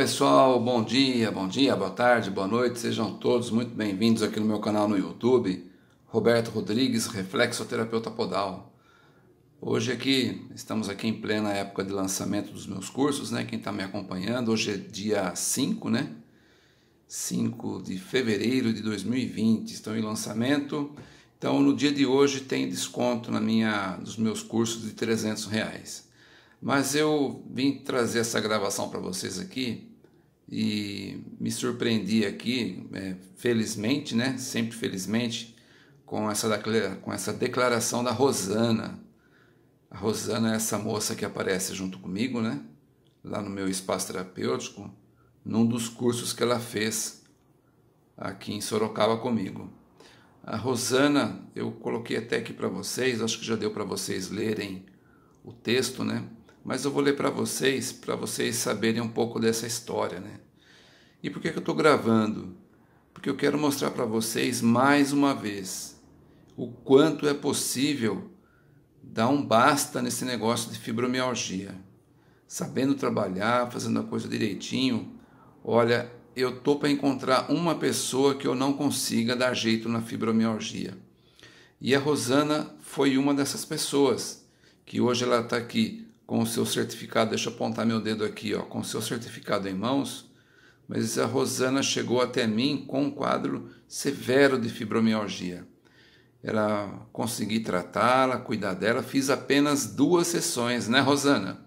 pessoal, bom dia, bom dia, boa tarde, boa noite, sejam todos muito bem-vindos aqui no meu canal no YouTube, Roberto Rodrigues, reflexoterapeuta podal. Hoje aqui, estamos aqui em plena época de lançamento dos meus cursos, né, quem está me acompanhando, hoje é dia 5, né, 5 de fevereiro de 2020, estão em lançamento, então no dia de hoje tem desconto na minha, nos meus cursos de 300 reais mas eu vim trazer essa gravação para vocês aqui e me surpreendi aqui, é, felizmente, né? Sempre felizmente, com essa, com essa declaração da Rosana. A Rosana é essa moça que aparece junto comigo, né? Lá no meu espaço terapêutico, num dos cursos que ela fez aqui em Sorocaba comigo. A Rosana, eu coloquei até aqui para vocês, acho que já deu para vocês lerem o texto, né? Mas eu vou ler para vocês, para vocês saberem um pouco dessa história, né? E por que, que eu estou gravando? Porque eu quero mostrar para vocês mais uma vez o quanto é possível dar um basta nesse negócio de fibromialgia. Sabendo trabalhar, fazendo a coisa direitinho, olha, eu tô para encontrar uma pessoa que eu não consiga dar jeito na fibromialgia. E a Rosana foi uma dessas pessoas, que hoje ela está aqui com o seu certificado, deixa eu apontar meu dedo aqui, ó, com o seu certificado em mãos, mas a Rosana chegou até mim com um quadro severo de fibromialgia. Ela consegui tratá-la, cuidar dela, fiz apenas duas sessões, né, Rosana?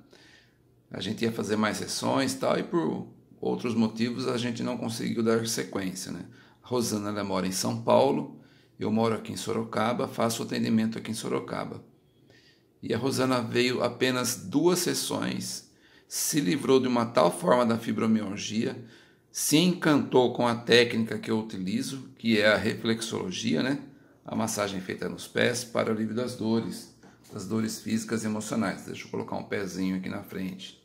A gente ia fazer mais sessões, tal, e por outros motivos a gente não conseguiu dar sequência, né? A Rosana ela mora em São Paulo, eu moro aqui em Sorocaba, faço atendimento aqui em Sorocaba e a Rosana veio apenas duas sessões, se livrou de uma tal forma da fibromialgia, se encantou com a técnica que eu utilizo, que é a reflexologia, né? A massagem feita nos pés para o alívio das dores, das dores físicas e emocionais. Deixa eu colocar um pezinho aqui na frente.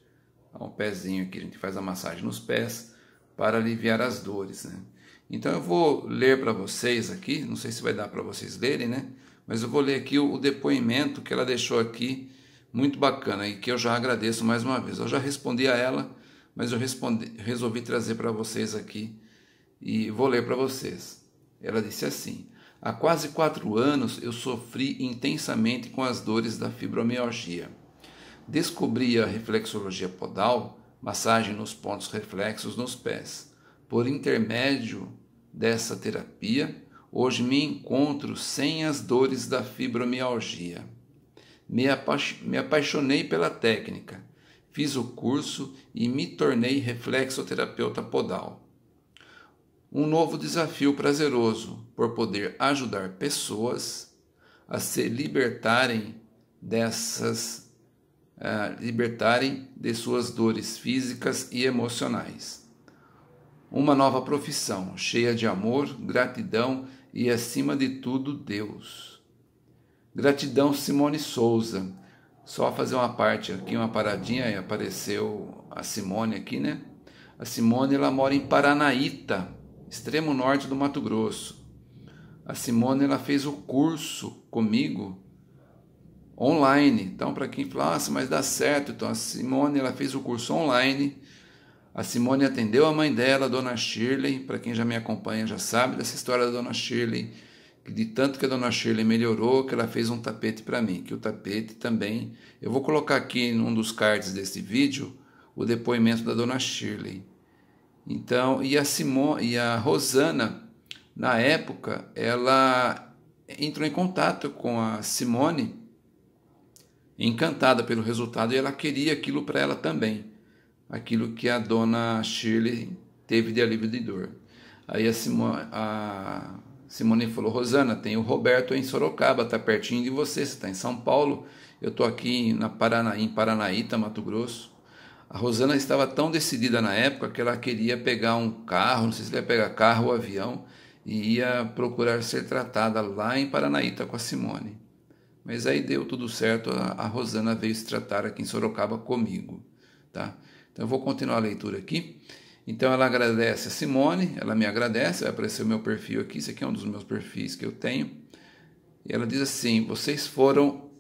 Um pezinho aqui, a gente faz a massagem nos pés para aliviar as dores, né? Então eu vou ler para vocês aqui, não sei se vai dar para vocês lerem, né? Mas eu vou ler aqui o, depoimento que ela deixou aqui, muito bacana, e que eu já agradeço mais uma vez. Eu já respondi a ela, mas eu respondi, resolvi trazer para vocês aqui e vou ler para vocês. Ela disse assim: Há quase quatro anos eu sofri intensamente com as dores da fibromialgia. Descobri a reflexologia podal, massagem nos pontos reflexos nos pés. Por intermédio dessa terapia, Hoje me encontro sem as dores da fibromialgia. Me, apa me apaixonei pela técnica, fiz o curso e me tornei reflexoterapeuta podal. Um novo desafio prazeroso por poder ajudar pessoas a se libertarem dessas uh, libertarem de suas dores físicas e emocionais. Uma nova profissão cheia de amor, gratidão e, acima de tudo, Deus. Gratidão, Simone Souza. Só fazer uma parte aqui, uma paradinha, e apareceu a Simone aqui, né? A Simone ela mora em Paranaíta, extremo norte do Mato Grosso. A Simone ela fez o curso comigo online. Então, para quem fala, ah, mas dá certo. Então, a Simone ela fez o curso online a Simone atendeu a mãe dela, a dona Shirley. Para quem já me acompanha já sabe dessa história da dona Shirley, de tanto que a dona Shirley melhorou, que ela fez um tapete para mim. Que o tapete também. Eu vou colocar aqui num dos cards desse vídeo o depoimento da dona Shirley. Então, e a Simone e a Rosana, na época, ela entrou em contato com a Simone, encantada pelo resultado, e ela queria aquilo para ela também aquilo que a dona Shirley teve de alívio de dor. Aí a Simone, a Simone falou: Rosana, tem o Roberto em Sorocaba, está pertinho de você, você está em São Paulo, eu estou aqui na Paraná, em Paranaíta, Mato Grosso. A Rosana estava tão decidida na época que ela queria pegar um carro, não sei se ia pegar carro ou avião, e ia procurar ser tratada lá em Paranaíta com a Simone. Mas aí deu tudo certo, a Rosana veio se tratar aqui em Sorocaba comigo, tá? Então eu vou continuar a leitura aqui. Então ela agradece a Simone, ela me agradece, vai aparecer o meu perfil aqui, isso aqui é um dos meus perfis que eu tenho. E ela diz assim: "Vocês foram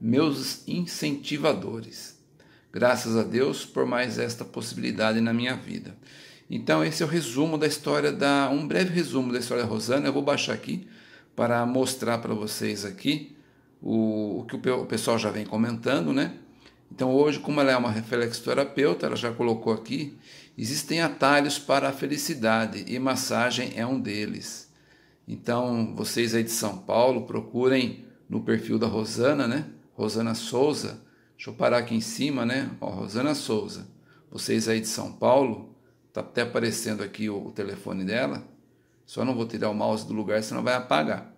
meus incentivadores. Graças a Deus por mais esta possibilidade na minha vida." Então esse é o resumo da história da um breve resumo da história da Rosana. Eu vou baixar aqui para mostrar para vocês aqui o, o que o pessoal já vem comentando, né? Então, hoje, como ela é uma reflexoterapeuta, ela já colocou aqui, existem atalhos para a felicidade e massagem é um deles. Então, vocês aí de São Paulo, procurem no perfil da Rosana, né? Rosana Souza. Deixa eu parar aqui em cima, né? Ó, Rosana Souza. Vocês aí de São Paulo, tá até aparecendo aqui o, o telefone dela. Só não vou tirar o mouse do lugar, senão vai apagar.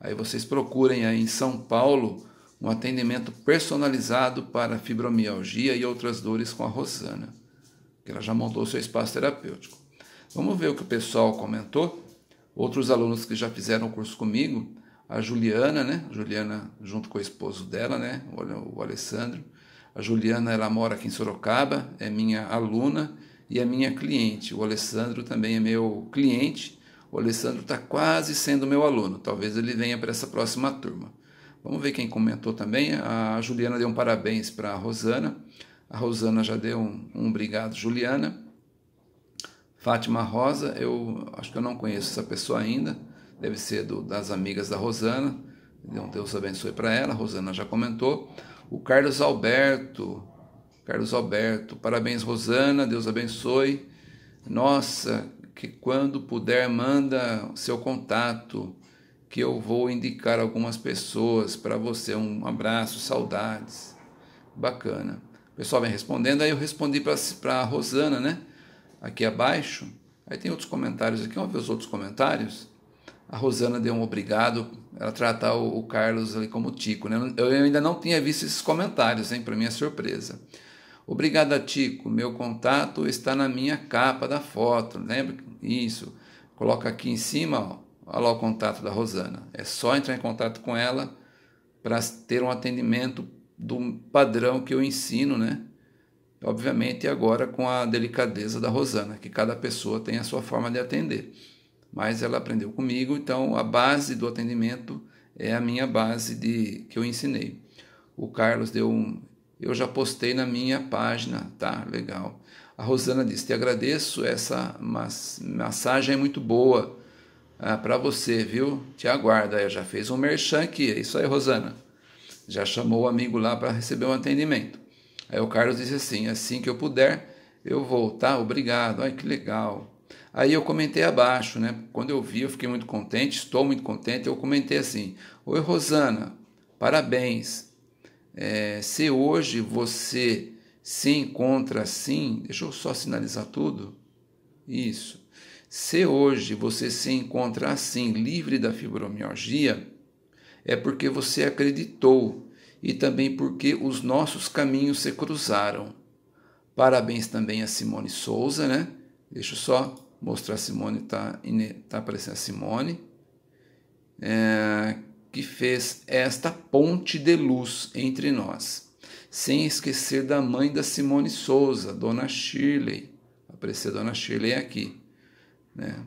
Aí vocês procurem aí em São Paulo um atendimento personalizado para fibromialgia e outras dores com a Rosana, que ela já montou seu espaço terapêutico. Vamos ver o que o pessoal comentou. Outros alunos que já fizeram o curso comigo, a Juliana, né? Juliana junto com o esposo dela, né? O Alessandro. A Juliana, ela mora aqui em Sorocaba, é minha aluna e é minha cliente. O Alessandro também é meu cliente. O Alessandro está quase sendo meu aluno. Talvez ele venha para essa próxima turma. Vamos ver quem comentou também. A Juliana deu um parabéns para a Rosana. A Rosana já deu um, um obrigado, Juliana. Fátima Rosa, eu acho que eu não conheço essa pessoa ainda. Deve ser do, das amigas da Rosana. Então, Deus abençoe para ela. A Rosana já comentou. O Carlos Alberto. Carlos Alberto, parabéns, Rosana. Deus abençoe. Nossa, que quando puder, manda seu contato que eu vou indicar algumas pessoas para você. Um abraço, saudades. Bacana. O pessoal vem respondendo, aí eu respondi para a Rosana, né? Aqui abaixo. Aí tem outros comentários aqui, vamos ver os outros comentários. A Rosana deu um obrigado, ela tratar o, o Carlos ali como Tico, né? Eu ainda não tinha visto esses comentários, hein? Para minha surpresa. obrigado Tico. Meu contato está na minha capa da foto. Lembra? Isso. Coloca aqui em cima, ó olha lá o contato da Rosana. É só entrar em contato com ela para ter um atendimento do padrão que eu ensino, né? Obviamente agora com a delicadeza da Rosana, que cada pessoa tem a sua forma de atender. Mas ela aprendeu comigo, então a base do atendimento é a minha base de que eu ensinei. O Carlos deu um eu já postei na minha página, tá? Legal. A Rosana disse: "Te agradeço, essa massagem é muito boa ah, para você, viu? Te aguarda. aí já fez um merchan aqui, é isso aí, Rosana. Já chamou o amigo lá para receber um atendimento. Aí o Carlos disse assim: assim que eu puder, eu vou, tá? Obrigado. Ai, que legal. Aí eu comentei abaixo, né? Quando eu vi, eu fiquei muito contente, estou muito contente. Eu comentei assim: Oi, Rosana, parabéns. É, se hoje você se encontra assim, deixa eu só sinalizar tudo. Isso. Se hoje você se encontra assim, livre da fibromialgia, é porque você acreditou e também porque os nossos caminhos se cruzaram. Parabéns também a Simone Souza, né? Deixa eu só mostrar a Simone, tá, tá aparecendo a Simone, é, que fez esta ponte de luz entre nós. Sem esquecer da mãe da Simone Souza, Dona Shirley aparecer a Dona Shirley aqui, né?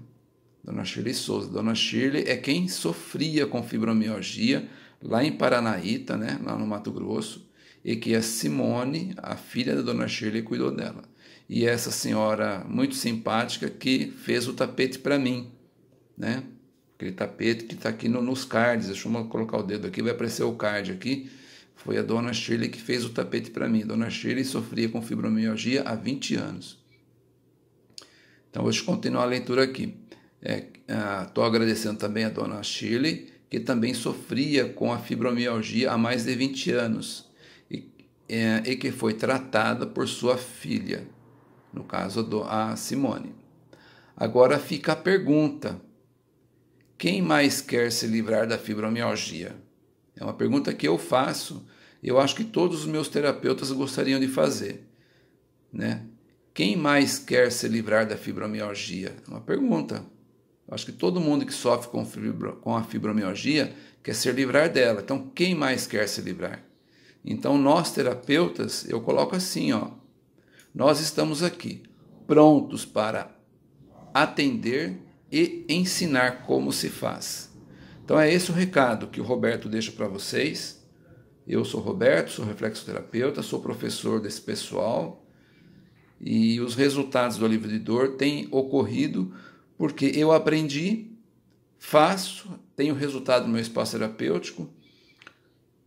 Dona Shirley Souza. Dona Shirley é quem sofria com fibromialgia lá em Paranaíta, né? Lá no Mato Grosso, e que a Simone, a filha da Dona Shirley, cuidou dela. E é essa senhora muito simpática que fez o tapete para mim, né? Aquele tapete que está aqui no, nos cards. Deixa eu colocar o dedo aqui, vai aparecer o card aqui. Foi a dona Shirley que fez o tapete para mim. Dona Shirley sofria com fibromialgia há 20 anos. Então, vou continuar a leitura aqui. Estou é, ah, agradecendo também a dona Shirley, que também sofria com a fibromialgia há mais de 20 anos e, é, e que foi tratada por sua filha, no caso do, a Simone. Agora fica a pergunta: quem mais quer se livrar da fibromialgia? É uma pergunta que eu faço, eu acho que todos os meus terapeutas gostariam de fazer, né? Quem mais quer se livrar da fibromialgia? É uma pergunta. Eu acho que todo mundo que sofre com, fibro, com a fibromialgia quer se livrar dela. Então, quem mais quer se livrar? Então, nós terapeutas, eu coloco assim, ó. Nós estamos aqui prontos para atender e ensinar como se faz. Então é esse o recado que o Roberto deixa para vocês. Eu sou Roberto, sou reflexoterapeuta, sou professor desse pessoal e os resultados do de dor têm ocorrido porque eu aprendi, faço, tenho resultado no meu espaço terapêutico,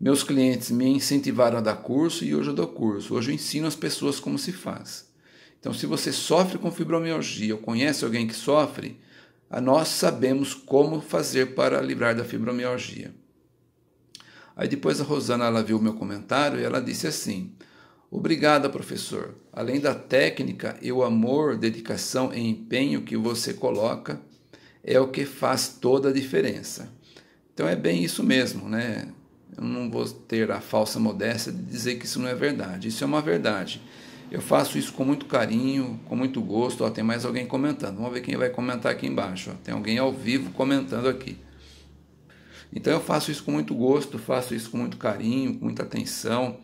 meus clientes me incentivaram a dar curso e hoje eu dou curso. Hoje eu ensino as pessoas como se faz. Então, se você sofre com fibromialgia ou conhece alguém que sofre, nós sabemos como fazer para livrar da fibromialgia. Aí depois a Rosana ela viu o meu comentário e ela disse assim: Obrigada, professor. Além da técnica e o amor, dedicação e empenho que você coloca, é o que faz toda a diferença. Então é bem isso mesmo, né? Eu não vou ter a falsa modéstia de dizer que isso não é verdade. Isso é uma verdade. Eu faço isso com muito carinho, com muito gosto. Ó, tem mais alguém comentando. Vamos ver quem vai comentar aqui embaixo. Ó. Tem alguém ao vivo comentando aqui. Então eu faço isso com muito gosto, faço isso com muito carinho, com muita atenção.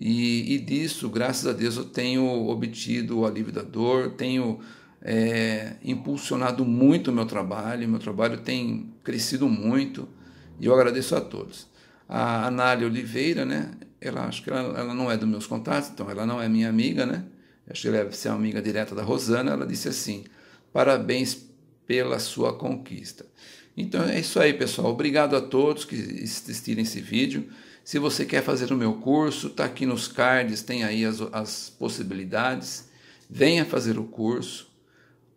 E, e disso, graças a Deus, eu tenho obtido o alívio da dor, tenho é, impulsionado muito o meu trabalho, meu trabalho tem crescido muito e eu agradeço a todos. A Anália Oliveira, né? Ela acho que ela, ela não é dos meus contatos, então ela não é minha amiga, né? Acho que ela deve ser amiga direta da Rosana. Ela disse assim: parabéns pela sua conquista. Então é isso aí, pessoal. Obrigado a todos que assistirem esse vídeo. Se você quer fazer o meu curso, está aqui nos cards, tem aí as, as possibilidades. Venha fazer o curso.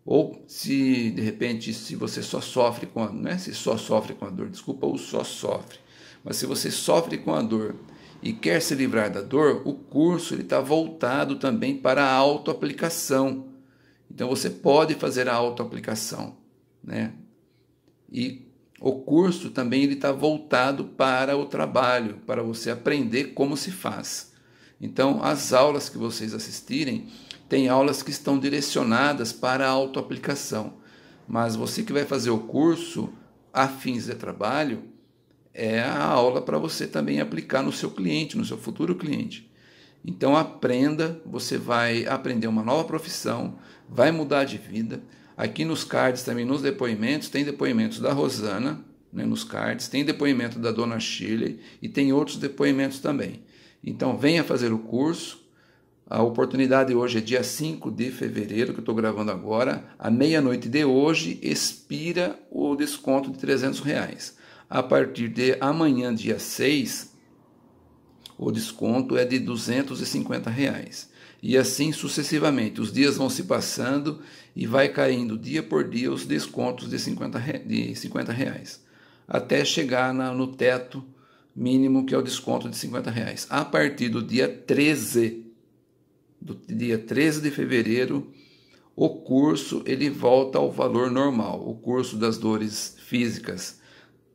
Ou se de repente, se você só sofre com a, não é se só sofre com a dor, desculpa, ou só sofre. Mas se você sofre com a dor e quer se livrar da dor, o curso está voltado também para a autoaplicação. Então você pode fazer a autoaplicação, né? E o curso também ele está voltado para o trabalho, para você aprender como se faz. Então, as aulas que vocês assistirem têm aulas que estão direcionadas para a autoaplicação. Mas você que vai fazer o curso a fins de trabalho, é a aula para você também aplicar no seu cliente, no seu futuro cliente. Então aprenda, você vai aprender uma nova profissão, vai mudar de vida, Aqui nos cards também, nos depoimentos, tem depoimentos da Rosana, né, nos cards, tem depoimento da Dona Chile e tem outros depoimentos também. Então venha fazer o curso. A oportunidade hoje é dia 5 de fevereiro, que eu estou gravando agora. À meia-noite de hoje expira o desconto de 300 reais. A partir de amanhã, dia 6, o desconto é de 250 reais. E assim sucessivamente. Os dias vão se passando e vai caindo dia por dia os descontos de 50, de 50 reais, até chegar na, no teto mínimo que é o desconto de 50 reais. A partir do dia 13, do dia 13 de fevereiro, o curso ele volta ao valor normal. O curso das dores físicas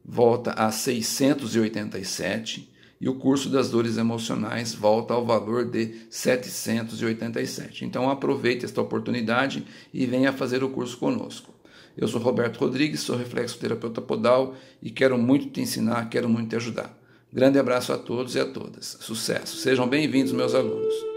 volta a 687 e o curso das dores emocionais volta ao valor de 787. Então aproveite esta oportunidade e venha fazer o curso conosco. Eu sou Roberto Rodrigues, sou reflexoterapeuta podal e quero muito te ensinar, quero muito te ajudar. Grande abraço a todos e a todas. Sucesso. Sejam bem-vindos, meus alunos.